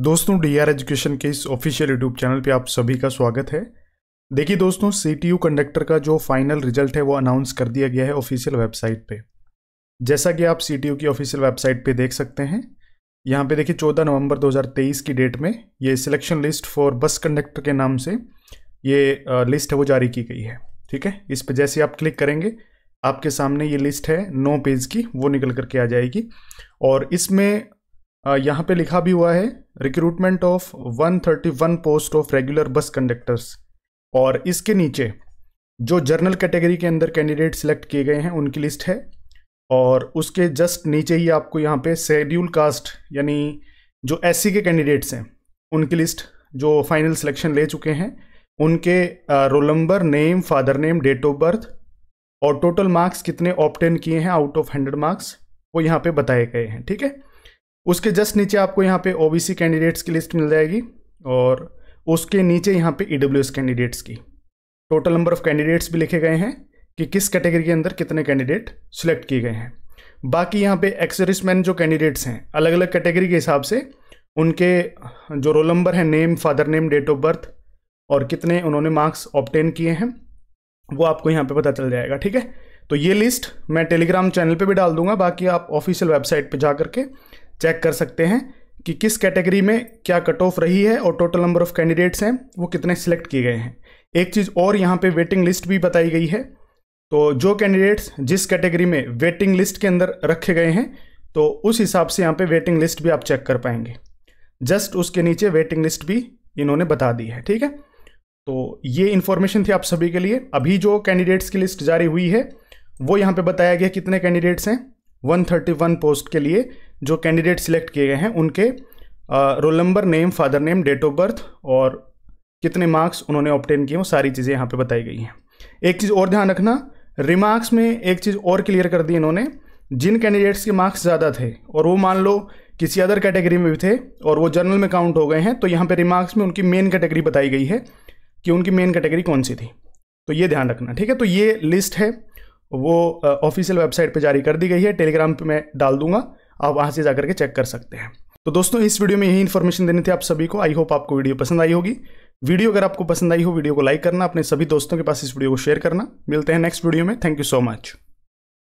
दोस्तों D R education के इस ऑफिशियल यूट्यूब चैनल पे आप सभी का स्वागत है देखिए दोस्तों सी टी यू कंडक्टर का जो फाइनल रिजल्ट है वो अनाउंस कर दिया गया है ऑफिशियल वेबसाइट पे जैसा कि आप सी टी यू की ऑफिशियल वेबसाइट पे देख सकते हैं यहाँ पे देखिए 14 नवंबर 2023 की डेट में ये selection list for bus conductor के नाम से ये लिस्ट है वो जारी की गई है ठीक है इस पर जैसे आप क्लिक करेंगे आपके सामने ये लिस्ट है नौ पेज की वो निकल करके आ जाएगी और इसमें यहाँ पे लिखा भी हुआ है recruitment of 131 post of regular bus conductors और इसके नीचे जो जर्नल कैटेगरी के अंदर कैंडिडेट सिलेक्ट किए गए हैं उनकी लिस्ट है और उसके जस्ट नीचे ही आपको यहाँ पे शेड्यूल कास्ट यानी जो एस के कैंडिडेट्स हैं उनकी लिस्ट जो फाइनल सिलेक्शन ले चुके हैं उनके roll number name father name date of birth और टोटल मार्क्स कितने ऑप्टेन किए हैं आउट ऑफ हंड्रेड मार्क्स वो यहाँ पे बताए गए हैं ठीक है उसके जस्ट नीचे आपको यहाँ पे ओबीसी कैंडिडेट्स की लिस्ट मिल जाएगी और उसके नीचे यहाँ पे ईडब्ल्यूएस e कैंडिडेट्स की टोटल नंबर ऑफ कैंडिडेट्स भी लिखे गए हैं कि किस कैटेगरी के अंदर कितने कैंडिडेट सिलेक्ट किए गए हैं बाकी यहाँ पे एक्सरिसमैन जो कैंडिडेट्स हैं अलग अलग कैटेगरी के हिसाब से उनके जो रोल नंबर है name father name date of birth और कितने उन्होंने मार्क्स ऑप्टेन किए हैं वो आपको यहाँ पे पता चल जाएगा ठीक है तो ये लिस्ट मैं टेलीग्राम चैनल पे भी डाल दूंगा बाकी आप ऑफिशियल वेबसाइट पे जा करके चेक कर सकते हैं कि किस कैटेगरी में क्या कट ऑफ रही है और टोटल नंबर ऑफ कैंडिडेट्स हैं वो कितने सिलेक्ट किए गए हैं एक चीज़ और यहाँ पे वेटिंग लिस्ट भी बताई गई है तो जो कैंडिडेट्स जिस कैटेगरी में वेटिंग लिस्ट के अंदर रखे गए हैं तो उस हिसाब से यहाँ पे वेटिंग लिस्ट भी आप चेक कर पाएंगे जस्ट उसके नीचे वेटिंग लिस्ट भी इन्होंने बता दी है ठीक है तो ये इन्फॉर्मेशन थी आप सभी के लिए अभी जो कैंडिडेट्स की लिस्ट जारी हुई है वो यहाँ पर बताया गया कितने कैंडिडेट्स हैं 131 पोस्ट के लिए जो कैंडिडेट सिलेक्ट किए गए हैं उनके roll number name father name date of birth और कितने मार्क्स उन्होंने ऑप्टेन किए वो सारी चीज़ें यहाँ पे बताई गई हैं एक चीज़ और ध्यान रखना रिमार्क्स में एक चीज़ और क्लियर कर दी इन्होंने जिन कैंडिडेट्स के मार्क्स ज़्यादा थे और वो मान लो किसी अदर कैटेगरी में भी थे और वो जर्नल में काउंट हो गए हैं तो यहाँ पर रिमार्क्स में उनकी मेन कैटेगरी बताई गई है कि उनकी मेन कैटेगरी कौन सी थी तो ये ध्यान रखना ठीक है तो ये लिस्ट है वो ऑफिशियल वेबसाइट पे जारी कर दी गई है टेलीग्राम पे मैं डाल दूंगा आप वहां से जाकर के चेक कर सकते हैं तो दोस्तों इस वीडियो में यही इन्फॉर्मेशन देनी थी आप सभी को आई होप आपको वीडियो पसंद आई होगी वीडियो अगर आपको पसंद आई हो वीडियो को लाइक करना अपने सभी दोस्तों के पास इस वीडियो को शेयर करना मिलते हैं नेक्स्ट वीडियो में थैंक यू सो मच